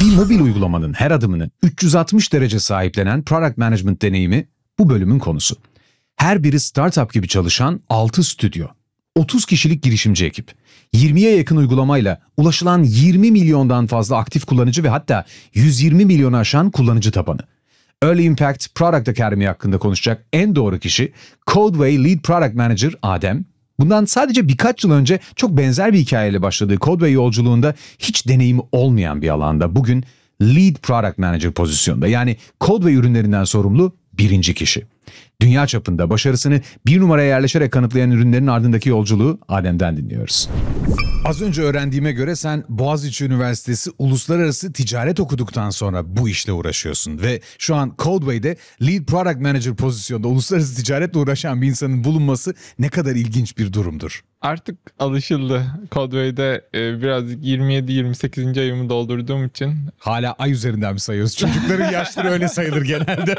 Bir mobil uygulamanın her adımını 360 derece sahiplenen product management deneyimi bu bölümün konusu. Her biri startup gibi çalışan 6 stüdyo, 30 kişilik girişimci ekip, 20'ye yakın uygulamayla ulaşılan 20 milyondan fazla aktif kullanıcı ve hatta 120 milyonu aşan kullanıcı tabanı. Early Impact Product Academy hakkında konuşacak en doğru kişi Codeway Lead Product Manager Adem, Bundan sadece birkaç yıl önce çok benzer bir hikayeyle başladığı Codeway yolculuğunda hiç deneyimi olmayan bir alanda bugün Lead Product Manager pozisyonda yani Codeway ürünlerinden sorumlu birinci kişi. Dünya çapında başarısını bir numaraya yerleşerek kanıtlayan ürünlerin ardındaki yolculuğu Adem'den dinliyoruz. Az önce öğrendiğime göre sen Boğaziçi Üniversitesi Uluslararası Ticaret okuduktan sonra bu işle uğraşıyorsun ve şu an Codeway'de Lead Product Manager pozisyonda uluslararası ticaretle uğraşan bir insanın bulunması ne kadar ilginç bir durumdur artık alışıldı. Codeway'de e, biraz 27-28. ayımı doldurduğum için. Hala ay üzerinden mi sayıyoruz? Çocukların yaşları öyle sayılır genelde.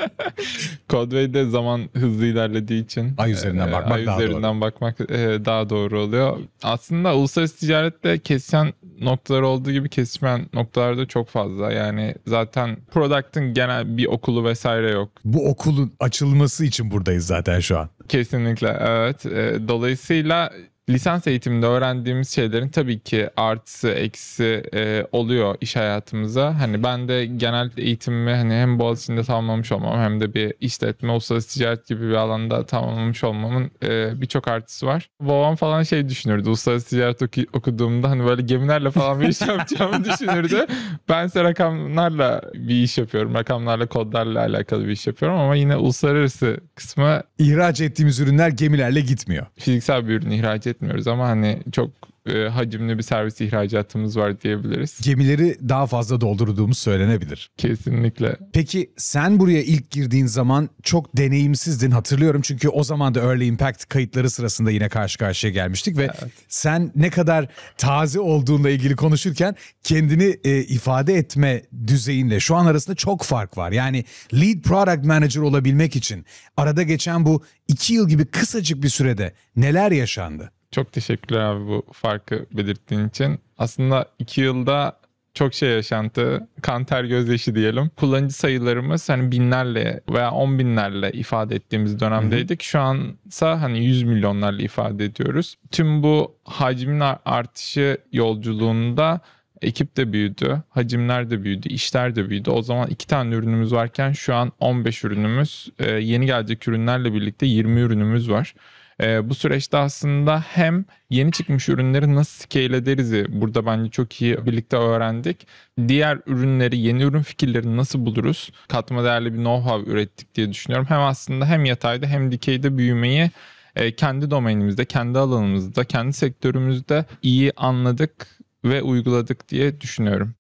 Codeway'de zaman hızlı ilerlediği için. Ay üzerinden e, bakmak ay daha üzerinden doğru. bakmak e, daha doğru oluyor. Aslında uluslararası ticarette kesişen noktalar olduğu gibi kesişmeyen noktalarda çok fazla. Yani zaten product'ın genel bir okulu vesaire yok. Bu okulun açılması için buradayız zaten şu an. Kesinlikle evet. E, dolayısıyla lisans eğitiminde öğrendiğimiz şeylerin tabii ki artısı eksi e, oluyor iş hayatımıza. Hani ben de genel eğitimimi hani hem Boğaziçi'nde tamamlamış olmam hem de bir işletme, uluslararası ticaret gibi bir alanda tamamlamış olmamın e, birçok artısı var. Babam falan şey düşünürdü. Uluslararası ticaret oku- okuduğumda hani böyle gemilerle falan bir iş yapacağımı düşünürdü. Ben ise rakamlarla bir iş yapıyorum. Rakamlarla, kodlarla alakalı bir iş yapıyorum ama yine uluslararası kısmı ihraç ettiğimiz ürünler gemilerle gitmiyor. Fiziksel bir ürün ihraç etmiyoruz ama hani çok e, hacimli bir servis ihracatımız var diyebiliriz. Gemileri daha fazla doldurduğumuz söylenebilir. Kesinlikle. Peki sen buraya ilk girdiğin zaman çok deneyimsizdin hatırlıyorum. Çünkü o zaman da Early Impact kayıtları sırasında yine karşı karşıya gelmiştik ve evet. sen ne kadar taze olduğunla ilgili konuşurken kendini e, ifade etme düzeyinde şu an arasında çok fark var. Yani lead product manager olabilmek için arada geçen bu iki yıl gibi kısacık bir sürede neler yaşandı? Çok teşekkürler abi bu farkı belirttiğin için. Aslında iki yılda çok şey yaşandı. kanter gözleşi diyelim. Kullanıcı sayılarımız hani binlerle veya on binlerle ifade ettiğimiz dönemdeydik. Şu ansa hani yüz milyonlarla ifade ediyoruz. Tüm bu hacmin artışı yolculuğunda ekip de büyüdü, hacimler de büyüdü, işler de büyüdü. O zaman iki tane ürünümüz varken şu an 15 ürünümüz, e, yeni gelecek ürünlerle birlikte 20 ürünümüz var. E, bu süreçte aslında hem yeni çıkmış ürünleri nasıl scale ederiz e, burada bence çok iyi birlikte öğrendik. Diğer ürünleri, yeni ürün fikirlerini nasıl buluruz? Katma değerli bir know-how ürettik diye düşünüyorum. Hem aslında hem yatayda hem dikeyde büyümeyi e, kendi domainimizde, kendi alanımızda, kendi sektörümüzde iyi anladık ve uyguladık diye düşünüyorum.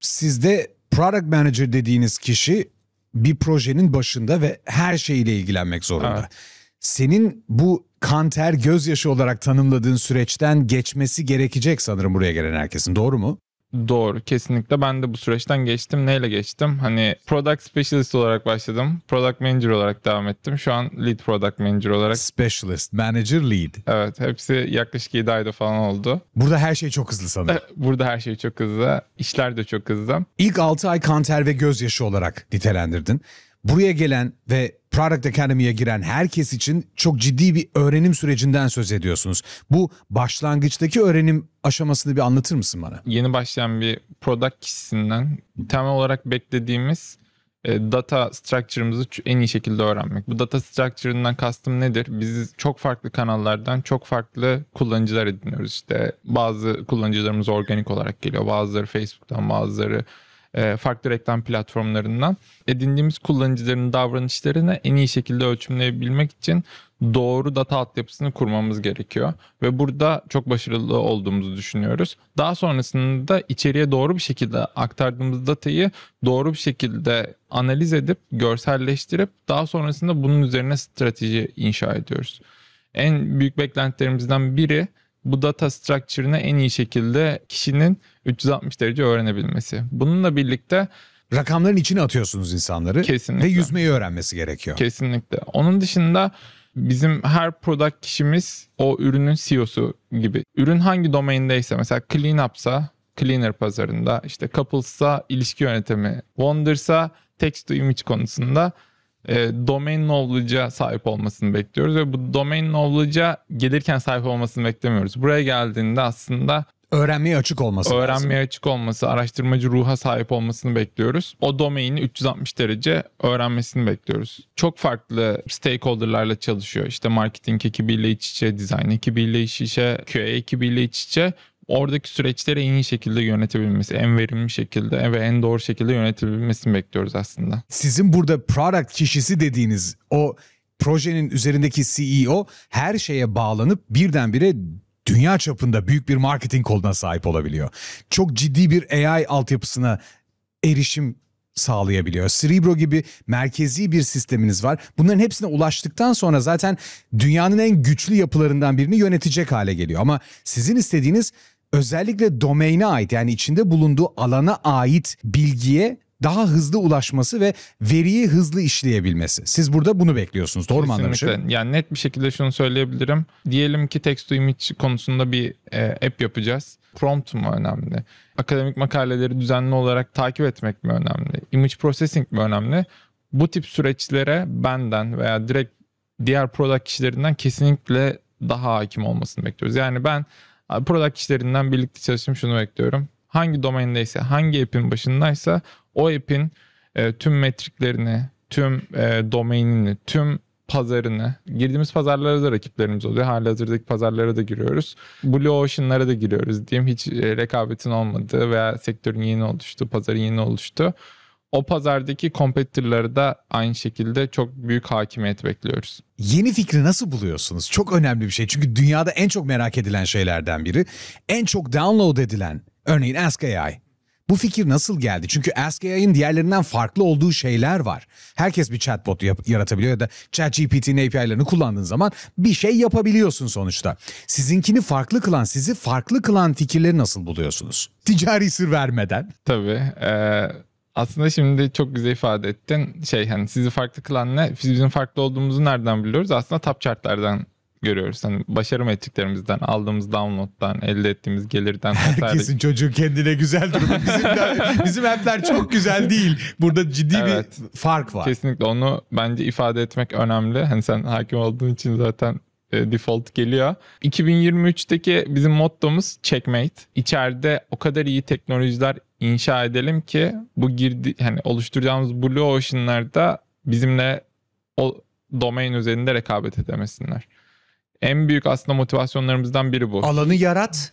Sizde product manager dediğiniz kişi bir projenin başında ve her şeyle ilgilenmek zorunda. Evet senin bu kan ter gözyaşı olarak tanımladığın süreçten geçmesi gerekecek sanırım buraya gelen herkesin doğru mu? Doğru kesinlikle ben de bu süreçten geçtim. Neyle geçtim? Hani product specialist olarak başladım. Product manager olarak devam ettim. Şu an lead product manager olarak. Specialist, manager, lead. Evet hepsi yaklaşık 7 ayda falan oldu. Burada her şey çok hızlı sanırım. Eh, burada her şey çok hızlı. İşler de çok hızlı. İlk 6 ay kanter ve gözyaşı olarak nitelendirdin buraya gelen ve Product Academy'ye giren herkes için çok ciddi bir öğrenim sürecinden söz ediyorsunuz. Bu başlangıçtaki öğrenim aşamasını bir anlatır mısın bana? Yeni başlayan bir product kişisinden temel olarak beklediğimiz e, data structure'ımızı en iyi şekilde öğrenmek. Bu data structure'ından kastım nedir? Biz çok farklı kanallardan çok farklı kullanıcılar ediniyoruz. İşte bazı kullanıcılarımız organik olarak geliyor. Bazıları Facebook'tan, bazıları e, farklı reklam platformlarından edindiğimiz kullanıcıların davranışlarını en iyi şekilde ölçümleyebilmek için doğru data altyapısını kurmamız gerekiyor. Ve burada çok başarılı olduğumuzu düşünüyoruz. Daha sonrasında içeriye doğru bir şekilde aktardığımız datayı doğru bir şekilde analiz edip, görselleştirip daha sonrasında bunun üzerine strateji inşa ediyoruz. En büyük beklentilerimizden biri bu data structure'ını en iyi şekilde kişinin 360 derece öğrenebilmesi. Bununla birlikte rakamların içine atıyorsunuz insanları Kesinlikle. ve yüzmeyi öğrenmesi gerekiyor. Kesinlikle. Onun dışında bizim her product kişimiz o ürünün CEO'su gibi. Ürün hangi domaindeyse mesela CleanUpsa cleaner pazarında, işte couples'sa ilişki yönetimi, wonder'sa text to image konusunda e, domain knowledge'a sahip olmasını bekliyoruz ve bu domain knowledge'a gelirken sahip olmasını beklemiyoruz. Buraya geldiğinde aslında öğrenmeye açık olması öğrenmeye lazım. açık olması, araştırmacı ruha sahip olmasını bekliyoruz. O domaini 360 derece öğrenmesini bekliyoruz. Çok farklı stakeholder'larla çalışıyor. İşte marketing ekibiyle iç içe, dizayn ekibiyle iç içe, QA ekibiyle iç içe oradaki süreçleri en iyi şekilde yönetebilmesi, en verimli şekilde ve en doğru şekilde yönetebilmesini bekliyoruz aslında. Sizin burada product kişisi dediğiniz o projenin üzerindeki CEO her şeye bağlanıp birdenbire dünya çapında büyük bir marketing koluna sahip olabiliyor. Çok ciddi bir AI altyapısına erişim sağlayabiliyor. Cerebro gibi merkezi bir sisteminiz var. Bunların hepsine ulaştıktan sonra zaten dünyanın en güçlü yapılarından birini yönetecek hale geliyor. Ama sizin istediğiniz özellikle domaine ait yani içinde bulunduğu alana ait bilgiye daha hızlı ulaşması ve veriyi hızlı işleyebilmesi. Siz burada bunu bekliyorsunuz. Doğru mu anlamışım? Yani net bir şekilde şunu söyleyebilirim. Diyelim ki text to image konusunda bir e, app yapacağız. Prompt mu önemli? Akademik makaleleri düzenli olarak takip etmek mi önemli? Image processing mi önemli? Bu tip süreçlere benden veya direkt diğer product kişilerinden kesinlikle daha hakim olmasını bekliyoruz. Yani ben Product işlerinden birlikte çalışayım şunu bekliyorum. Hangi domaindeyse, hangi app'in başındaysa o app'in e, tüm metriklerini, tüm e, domainini, tüm pazarını. Girdiğimiz pazarlara da rakiplerimiz oluyor. Hali hazırdaki pazarlara da giriyoruz. Blue Ocean'lara da giriyoruz diyeyim. Hiç e, rekabetin olmadığı veya sektörün yeni oluştu, pazarın yeni oluştu o pazardaki kompetitörleri de aynı şekilde çok büyük hakimiyet bekliyoruz. Yeni fikri nasıl buluyorsunuz? Çok önemli bir şey. Çünkü dünyada en çok merak edilen şeylerden biri. En çok download edilen örneğin Ask AI. Bu fikir nasıl geldi? Çünkü Ask AI'ın diğerlerinden farklı olduğu şeyler var. Herkes bir chatbot yaratabiliyor ya da ChatGPT'nin API'lerini kullandığın zaman bir şey yapabiliyorsun sonuçta. Sizinkini farklı kılan, sizi farklı kılan fikirleri nasıl buluyorsunuz? Ticari sır vermeden. Tabii. Ee, aslında şimdi çok güzel ifade ettin. Şey hani sizi farklı kılan ne? Bizim farklı olduğumuzu nereden biliyoruz? Aslında top chartlardan görüyoruz. Hani başarı metriklerimizden, aldığımız download'dan, elde ettiğimiz gelirden. Herkesin çocuğu kendine güzel durumu. Bizim, de, bizim app'ler çok güzel değil. Burada ciddi evet, bir fark var. Kesinlikle onu bence ifade etmek önemli. Hani sen hakim olduğun için zaten e, default geliyor. 2023'teki bizim mottomuz checkmate. İçeride o kadar iyi teknolojiler inşa edelim ki bu girdi hani oluşturacağımız blue ocean'larda bizimle o domain üzerinde rekabet edemesinler. En büyük aslında motivasyonlarımızdan biri bu. Alanı yarat.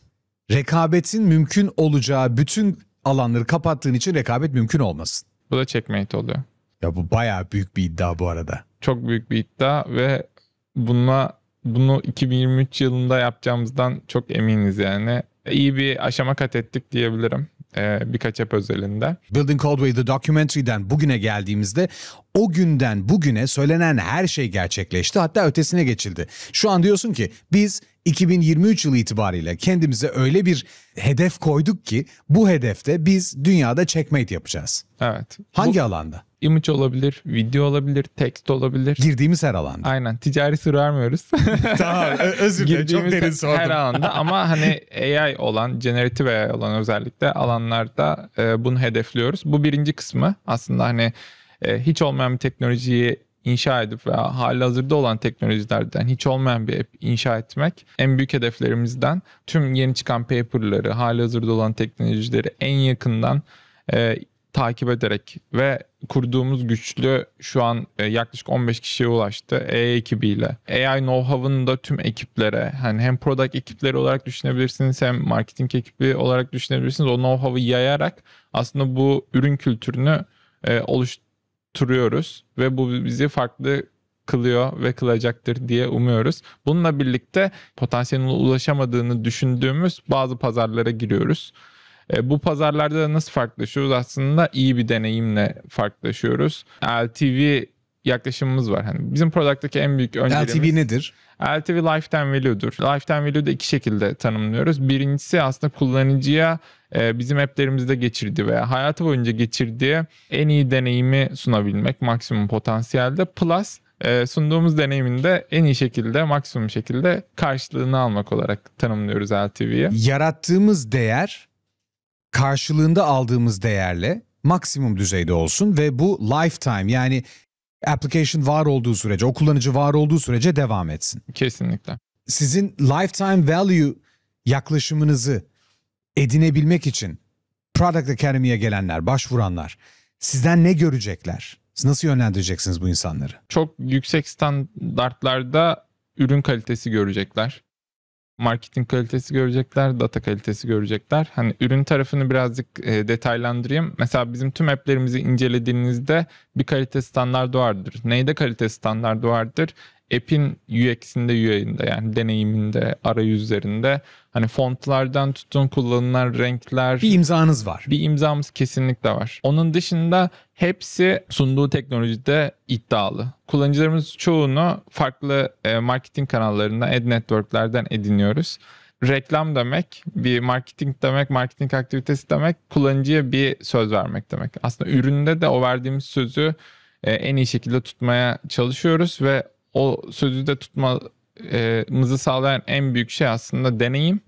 Rekabetin mümkün olacağı bütün alanları kapattığın için rekabet mümkün olmasın. Bu da checkmate oluyor. Ya bu bayağı büyük bir iddia bu arada. Çok büyük bir iddia ve bununla bunu 2023 yılında yapacağımızdan çok eminiz yani. İyi bir aşama kat ettik diyebilirim. E, birkaç app özelinde. Building Codeway The Documentary'den bugüne geldiğimizde o günden bugüne söylenen her şey gerçekleşti hatta ötesine geçildi. Şu an diyorsun ki biz 2023 yılı itibariyle kendimize öyle bir hedef koyduk ki bu hedefte biz dünyada checkmate yapacağız. Evet. Hangi bu, alanda? Image olabilir, video olabilir, text olabilir. Girdiğimiz her alanda. Aynen. Ticari sır vermiyoruz. tamam. Özür dilerim. Çok derin sordum. Her alanda ama hani AI olan, generative AI olan özellikle alanlarda e, bunu hedefliyoruz. Bu birinci kısmı. Aslında hani e, hiç olmayan bir teknolojiyi inşa edip veya hali hazırda olan teknolojilerden hiç olmayan bir app inşa etmek en büyük hedeflerimizden tüm yeni çıkan paperları, hali hazırda olan teknolojileri en yakından e, takip ederek ve kurduğumuz güçlü şu an e, yaklaşık 15 kişiye ulaştı AI ekibiyle. AI know-how'ın da tüm ekiplere hani hem product ekipleri olarak düşünebilirsiniz hem marketing ekibi olarak düşünebilirsiniz. O know-how'ı yayarak aslında bu ürün kültürünü e, oluş turuyoruz ve bu bizi farklı kılıyor ve kılacaktır diye umuyoruz. Bununla birlikte potansiyeline ulaşamadığını düşündüğümüz bazı pazarlara giriyoruz. E, bu pazarlarda da nasıl farklılaşıyoruz? Aslında iyi bir deneyimle farklılaşıyoruz. LTV yaklaşımımız var. Hani bizim product'taki en büyük önceliğimiz... LTV nedir? LTV Lifetime Value'dur. Lifetime Value'da iki şekilde tanımlıyoruz. Birincisi aslında kullanıcıya e, bizim app'lerimizde geçirdiği veya hayatı boyunca geçirdiği en iyi deneyimi sunabilmek maksimum potansiyelde. Plus e, sunduğumuz deneyiminde en iyi şekilde, maksimum şekilde karşılığını almak olarak tanımlıyoruz LTV'yi. Yarattığımız değer karşılığında aldığımız değerle maksimum düzeyde olsun ve bu lifetime yani application var olduğu sürece, o kullanıcı var olduğu sürece devam etsin. Kesinlikle. Sizin lifetime value yaklaşımınızı edinebilmek için Product Academy'ye gelenler, başvuranlar sizden ne görecekler? Siz nasıl yönlendireceksiniz bu insanları? Çok yüksek standartlarda ürün kalitesi görecekler marketing kalitesi görecekler, data kalitesi görecekler. Hani ürün tarafını birazcık e, detaylandırayım. Mesela bizim tüm app'lerimizi incelediğinizde bir kalite standardı vardır. Neyde kalite standardı vardır? app'in UX'inde, UI'inde yani deneyiminde, arayüzlerinde hani fontlardan tutun kullanılan renkler. Bir imzanız var. Bir imzamız kesinlikle var. Onun dışında hepsi sunduğu teknolojide iddialı. Kullanıcılarımız çoğunu farklı e, marketing kanallarından, ad networklerden ediniyoruz reklam demek, bir marketing demek, marketing aktivitesi demek, kullanıcıya bir söz vermek demek. Aslında üründe de o verdiğimiz sözü e, en iyi şekilde tutmaya çalışıyoruz ve o sözü de tutmamızı sağlayan en büyük şey aslında deneyim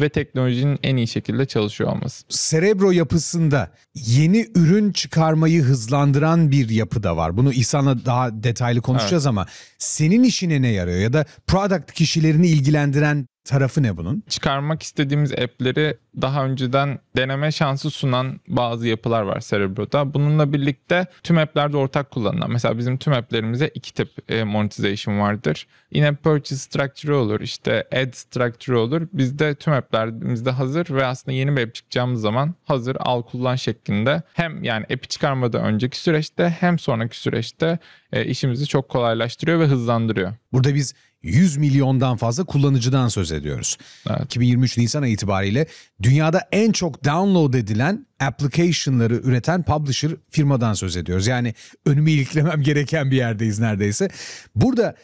ve teknolojinin en iyi şekilde çalışıyor olması. Cerebro yapısında yeni ürün çıkarmayı hızlandıran bir yapı da var. Bunu İhsan'la daha detaylı konuşacağız evet. ama senin işine ne yarıyor ya da product kişilerini ilgilendiren tarafı ne bunun? Çıkarmak istediğimiz app'leri daha önceden deneme şansı sunan bazı yapılar var Cerebro'da. Bununla birlikte tüm app'lerde ortak kullanılan. Mesela bizim tüm app'lerimize iki tip e, monetization vardır. Yine purchase structure olur, işte ad structure olur. Bizde tüm app'lerimizde hazır ve aslında yeni bir app çıkacağımız zaman hazır al kullan şeklinde hem yani app'i çıkarmadan önceki süreçte hem sonraki süreçte e, işimizi çok kolaylaştırıyor ve hızlandırıyor. Burada biz 100 milyondan fazla kullanıcıdan söz ediyoruz. Evet. 2023 Nisan itibariyle dünyada en çok download edilen application'ları üreten publisher firmadan söz ediyoruz. Yani önümü iliklemem gereken bir yerdeyiz neredeyse. Burada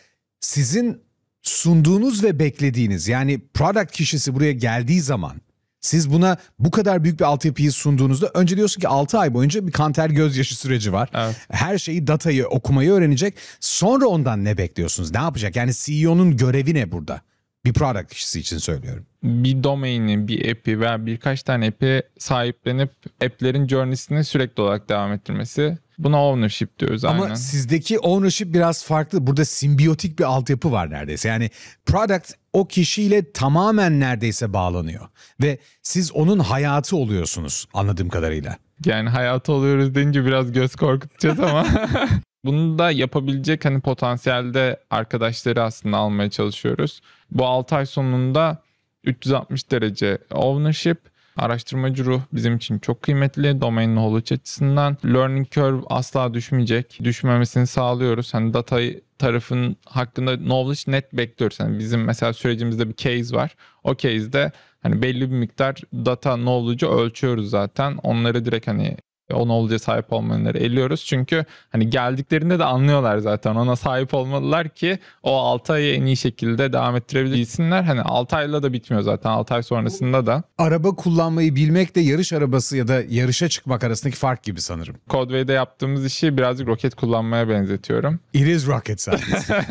sizin sunduğunuz ve beklediğiniz yani product kişisi buraya geldiği zaman siz buna bu kadar büyük bir altyapıyı sunduğunuzda önce diyorsun ki 6 ay boyunca bir kanter gözyaşı süreci var. Evet. Her şeyi datayı okumayı öğrenecek. Sonra ondan ne bekliyorsunuz? Ne yapacak? Yani CEO'nun görevi ne burada? Bir product kişisi için söylüyorum. Bir domaini, bir app'i veya birkaç tane app'i sahiplenip app'lerin journey'sini sürekli olarak devam ettirmesi. Buna ownership diyoruz Ama aynen. Ama sizdeki ownership biraz farklı. Burada simbiyotik bir altyapı var neredeyse. Yani product o kişiyle tamamen neredeyse bağlanıyor. Ve siz onun hayatı oluyorsunuz anladığım kadarıyla. Yani hayatı oluyoruz deyince biraz göz korkutacağız ama Bunu da yapabilecek hani potansiyelde arkadaşları aslında almaya çalışıyoruz. Bu 6 ay sonunda 360 derece ownership Araştırmacı ruh bizim için çok kıymetli. Domain knowledge açısından learning curve asla düşmeyecek. Düşmemesini sağlıyoruz. Hani datayı tarafın hakkında knowledge net bekliyoruz. Yani bizim mesela sürecimizde bir case var. O case'de hani belli bir miktar data knowledge'ı ölçüyoruz zaten. Onları direkt hani ona olacağı sahip olmalarını eliyoruz. Çünkü hani geldiklerinde de anlıyorlar zaten ona sahip olmalılar ki o 6 ayı en iyi şekilde devam ettirebilsinler. Hani 6 ayla da bitmiyor zaten 6 ay sonrasında da. Araba kullanmayı bilmek de yarış arabası ya da yarışa çıkmak arasındaki fark gibi sanırım. Codeway'de yaptığımız işi birazcık roket kullanmaya benzetiyorum. It is rocket science.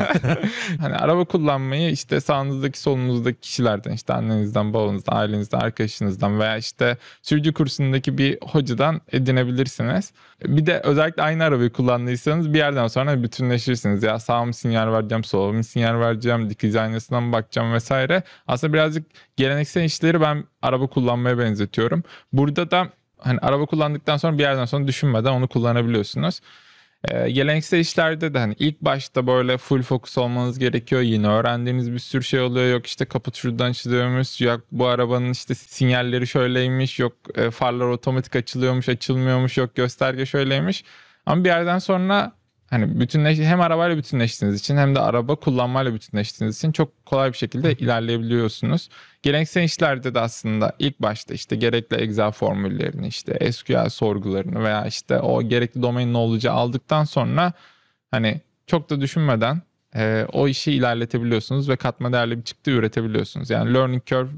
hani araba kullanmayı işte sağınızdaki solunuzdaki kişilerden işte annenizden, babanızdan, ailenizden, arkadaşınızdan veya işte sürücü kursundaki bir hocadan edinebilirsiniz kullanabilirsiniz. Bir de özellikle aynı arabayı kullandıysanız bir yerden sonra bütünleşirsiniz. Ya sağ mı sinyal vereceğim, sol mu sinyal vereceğim, dikiz aynasına mı bakacağım vesaire. Aslında birazcık geleneksel işleri ben araba kullanmaya benzetiyorum. Burada da hani araba kullandıktan sonra bir yerden sonra düşünmeden onu kullanabiliyorsunuz. E, geleneksel işlerde de hani ilk başta böyle full fokus olmanız gerekiyor. Yine öğrendiğiniz bir sürü şey oluyor. Yok işte kapı şuradan çiziyormuş. Yok bu arabanın işte sinyalleri şöyleymiş. Yok e, farlar otomatik açılıyormuş, açılmıyormuş. Yok gösterge şöyleymiş. Ama bir yerden sonra hani bütünleş hem arabayla bütünleştiğiniz için hem de araba kullanmayla bütünleştiğiniz için çok kolay bir şekilde ilerleyebiliyorsunuz. Geleneksel işlerde de aslında ilk başta işte gerekli Excel formüllerini işte SQL sorgularını veya işte o gerekli domain ne knowledge'ı aldıktan sonra hani çok da düşünmeden e, o işi ilerletebiliyorsunuz ve katma değerli bir çıktı üretebiliyorsunuz. Yani learning curve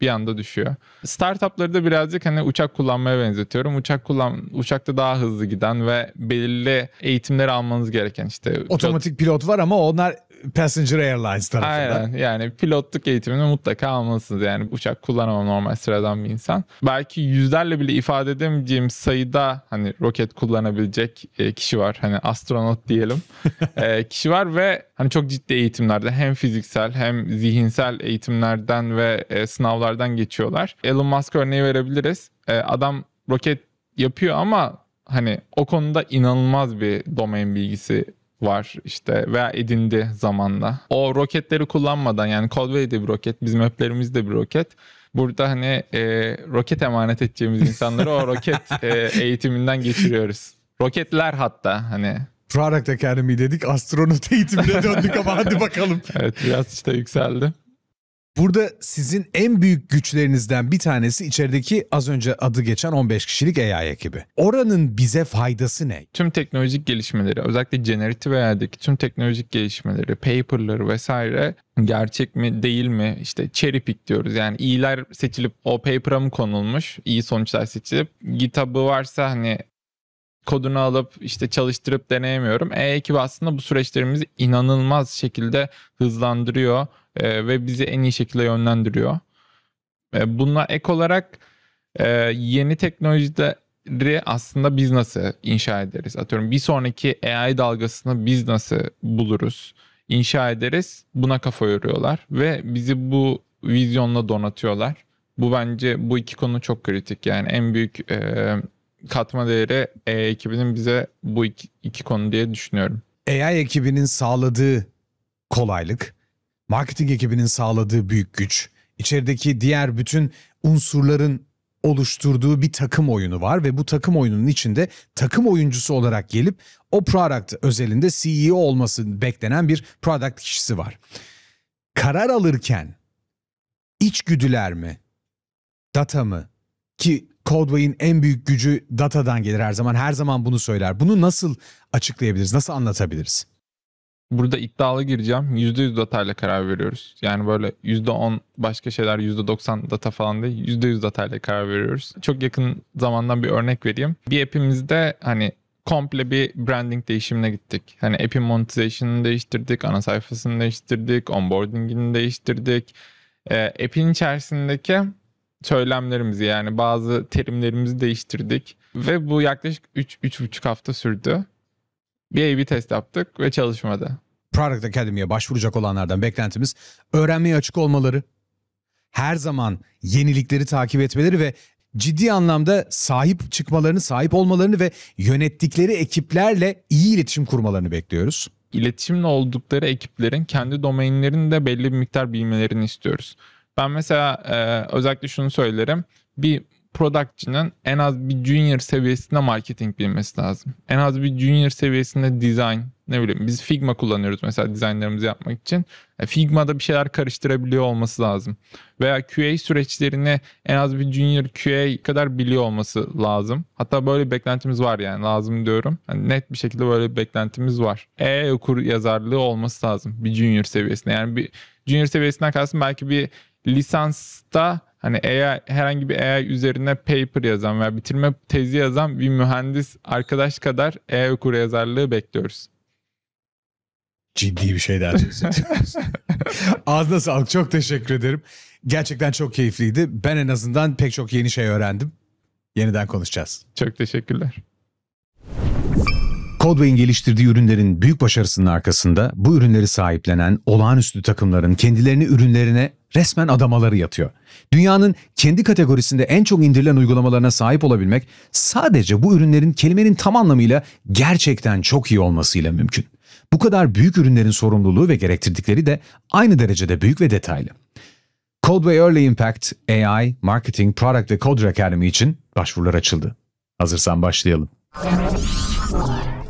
bir anda düşüyor. Startupları da birazcık hani uçak kullanmaya benzetiyorum. Uçak kullan uçakta daha hızlı giden ve belirli eğitimleri almanız gereken işte otomatik pilot var ama onlar Passenger Airlines tarafında. Aynen yani pilotluk eğitimini mutlaka almalısınız. Yani uçak kullanamam normal sıradan bir insan. Belki yüzlerle bile ifade edemeyeceğim sayıda hani roket kullanabilecek e, kişi var. Hani astronot diyelim e, kişi var ve hani çok ciddi eğitimlerde hem fiziksel hem zihinsel eğitimlerden ve e, sınavlardan geçiyorlar. Elon Musk örneği verebiliriz. adam roket yapıyor ama hani o konuda inanılmaz bir domain bilgisi var işte veya edindi zamanla. O roketleri kullanmadan yani Codeway de bir roket, bizim öplerimiz de bir roket. Burada hani e, roket emanet edeceğimiz insanları o roket e, eğitiminden geçiriyoruz. Roketler hatta hani Product Academy dedik astronot eğitimine döndük ama hadi bakalım. evet biraz işte yükseldi. Burada sizin en büyük güçlerinizden bir tanesi içerideki az önce adı geçen 15 kişilik AI ekibi. Oranın bize faydası ne? Tüm teknolojik gelişmeleri, özellikle generatif AI'deki tüm teknolojik gelişmeleri, paperları vesaire gerçek mi değil mi işte cherry pick diyoruz. Yani iyiler seçilip o paper'a mı konulmuş, iyi sonuçlar seçilip GitHub'ı varsa hani kodunu alıp işte çalıştırıp deneyemiyorum. E-ekip aslında bu süreçlerimizi inanılmaz şekilde hızlandırıyor e, ve bizi en iyi şekilde yönlendiriyor. E, bununla ek olarak e, yeni teknolojileri aslında biz nasıl inşa ederiz? Atıyorum bir sonraki AI dalgasını biz nasıl buluruz? inşa ederiz. Buna kafa yoruyorlar ve bizi bu vizyonla donatıyorlar. Bu bence bu iki konu çok kritik. Yani en büyük e, katma değeri AI ekibinin bize bu iki, iki konu diye düşünüyorum. AI ekibinin sağladığı kolaylık, marketing ekibinin sağladığı büyük güç, içerideki diğer bütün unsurların oluşturduğu bir takım oyunu var ve bu takım oyununun içinde takım oyuncusu olarak gelip o product özelinde CEO olması beklenen bir product kişisi var. Karar alırken içgüdüler mi, data mı ki Codeway'in en büyük gücü datadan gelir her zaman. Her zaman bunu söyler. Bunu nasıl açıklayabiliriz? Nasıl anlatabiliriz? Burada iddialı gireceğim. %100 datayla karar veriyoruz. Yani böyle %10 başka şeyler %90 data falan değil. %100 datayla karar veriyoruz. Çok yakın zamandan bir örnek vereyim. Bir app'imizde hani komple bir branding değişimine gittik. Hani app'in monetization'ını değiştirdik, ana sayfasını değiştirdik, onboarding'ini değiştirdik. E, app'in içerisindeki söylemlerimizi yani bazı terimlerimizi değiştirdik. Ve bu yaklaşık 3-3,5 hafta sürdü. Bir A-B test yaptık ve çalışmadı. Product Academy'ye başvuracak olanlardan beklentimiz öğrenmeye açık olmaları, her zaman yenilikleri takip etmeleri ve ciddi anlamda sahip çıkmalarını, sahip olmalarını ve yönettikleri ekiplerle iyi iletişim kurmalarını bekliyoruz. İletişimle oldukları ekiplerin kendi domainlerinde belli bir miktar bilmelerini istiyoruz. Ben mesela e, özellikle şunu söylerim. Bir productçının en az bir junior seviyesinde marketing bilmesi lazım. En az bir junior seviyesinde design ne bileyim biz Figma kullanıyoruz mesela dizaynlarımızı yapmak için. E, Figma'da bir şeyler karıştırabiliyor olması lazım. Veya QA süreçlerini en az bir junior QA kadar biliyor olması lazım. Hatta böyle bir beklentimiz var yani lazım diyorum. Yani net bir şekilde böyle bir beklentimiz var. E-okur yazarlığı olması lazım bir junior seviyesinde. Yani bir junior seviyesinden kalsın belki bir lisansta hani eğer herhangi bir AI üzerine paper yazan veya bitirme tezi yazan bir mühendis arkadaş kadar AI okur yazarlığı bekliyoruz. Ciddi bir şey dersiniz. Ağzına sağlık. Çok teşekkür ederim. Gerçekten çok keyifliydi. Ben en azından pek çok yeni şey öğrendim. Yeniden konuşacağız. Çok teşekkürler. Codeway'in geliştirdiği ürünlerin büyük başarısının arkasında bu ürünleri sahiplenen olağanüstü takımların kendilerini ürünlerine resmen adamaları yatıyor. Dünyanın kendi kategorisinde en çok indirilen uygulamalarına sahip olabilmek sadece bu ürünlerin kelimenin tam anlamıyla gerçekten çok iyi olmasıyla mümkün. Bu kadar büyük ürünlerin sorumluluğu ve gerektirdikleri de aynı derecede büyük ve detaylı. Codeway Early Impact, AI, Marketing, Product ve Coder Academy için başvurular açıldı. Hazırsan başlayalım.